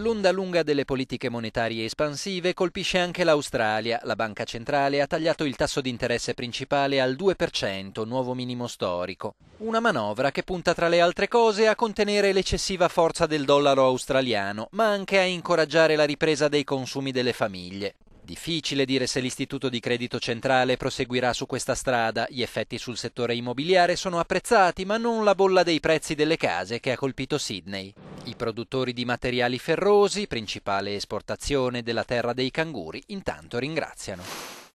L'onda lunga delle politiche monetarie espansive colpisce anche l'Australia. La banca centrale ha tagliato il tasso di interesse principale al 2%, nuovo minimo storico. Una manovra che punta tra le altre cose a contenere l'eccessiva forza del dollaro australiano, ma anche a incoraggiare la ripresa dei consumi delle famiglie. Difficile dire se l'Istituto di Credito Centrale proseguirà su questa strada. Gli effetti sul settore immobiliare sono apprezzati, ma non la bolla dei prezzi delle case che ha colpito Sydney. I produttori di materiali ferrosi, principale esportazione della terra dei canguri, intanto ringraziano.